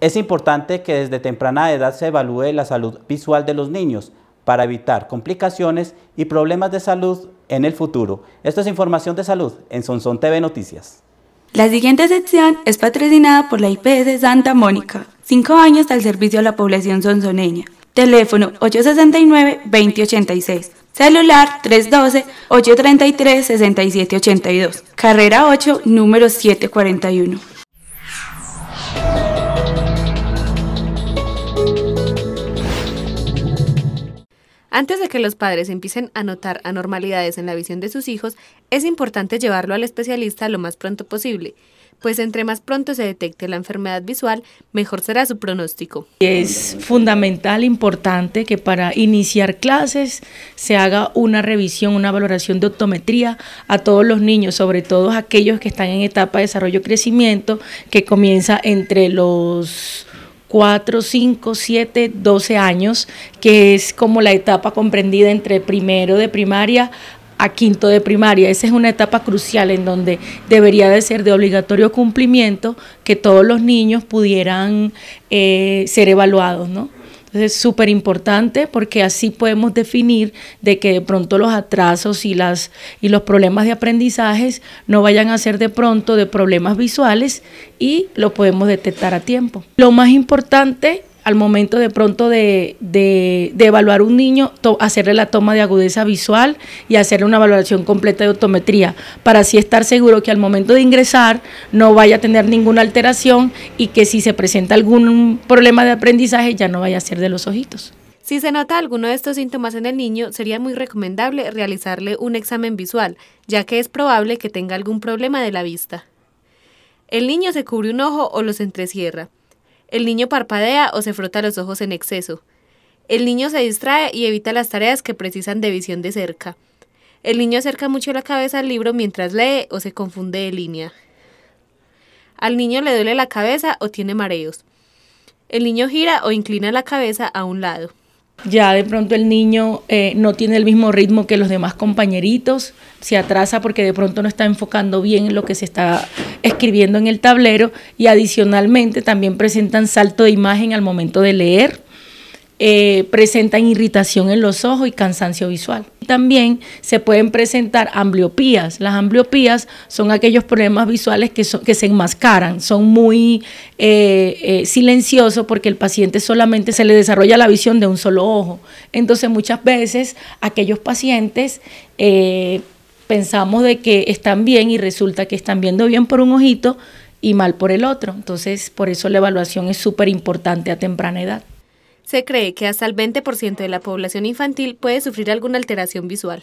Es importante que desde temprana edad se evalúe la salud visual de los niños para evitar complicaciones y problemas de salud en el futuro. Esto es información de salud en Sonson TV Noticias. La siguiente sección es patrocinada por la IPS Santa Mónica, cinco años al servicio a la población sonzoneña. Teléfono 869-2086. Celular 312-833-6782. Carrera 8, número 741. Antes de que los padres empiecen a notar anormalidades en la visión de sus hijos, es importante llevarlo al especialista lo más pronto posible, pues entre más pronto se detecte la enfermedad visual, mejor será su pronóstico. Es fundamental, importante que para iniciar clases se haga una revisión, una valoración de optometría a todos los niños, sobre todo aquellos que están en etapa de desarrollo-crecimiento, que comienza entre los 4, 5, 7, 12 años, que es como la etapa comprendida entre primero de primaria a quinto de primaria. Esa es una etapa crucial en donde debería de ser de obligatorio cumplimiento que todos los niños pudieran eh, ser evaluados, ¿no? es súper importante porque así podemos definir de que de pronto los atrasos y, las, y los problemas de aprendizajes no vayan a ser de pronto de problemas visuales y lo podemos detectar a tiempo. Lo más importante al momento de pronto de, de, evaluar un niño, hacerle la toma de agudeza visual y hacerle una valoración completa de autometría para así estar seguro que al momento de ingresar no vaya a tener ninguna alteración y que si se presenta algún problema de aprendizaje ya no vaya a ser de los ojitos. Si se nota alguno de estos síntomas en el niño, sería muy recomendable realizarle un examen visual, ya que es probable que tenga algún problema de la vista. El niño se cubre un ojo o los entrecierra. El niño parpadea o se frota los ojos en exceso. El niño se distrae y evita las tareas que precisan de visión de cerca. El niño acerca mucho la cabeza al libro mientras lee o se confunde de línea. Al niño le duele la cabeza o tiene mareos. El niño gira o inclina la cabeza a un lado. Ya de pronto el niño eh, no tiene el mismo ritmo que los demás compañeritos, se atrasa porque de pronto no está enfocando bien en lo que se está escribiendo en el tablero y adicionalmente también presentan salto de imagen al momento de leer eh, presentan irritación en los ojos y cansancio visual. También se pueden presentar ambliopías. Las ambliopías son aquellos problemas visuales que, se enmascaran, son muy eh, eh, silenciosos porque el paciente solamente se le desarrolla la visión de un solo ojo. Entonces muchas veces aquellos pacientes pensamos de que están bien y resulta que están viendo bien por un ojito y mal por el otro. Entonces, por eso la evaluación es súper importante a temprana edad. Se cree que hasta el 20% de la población infantil puede sufrir alguna alteración visual.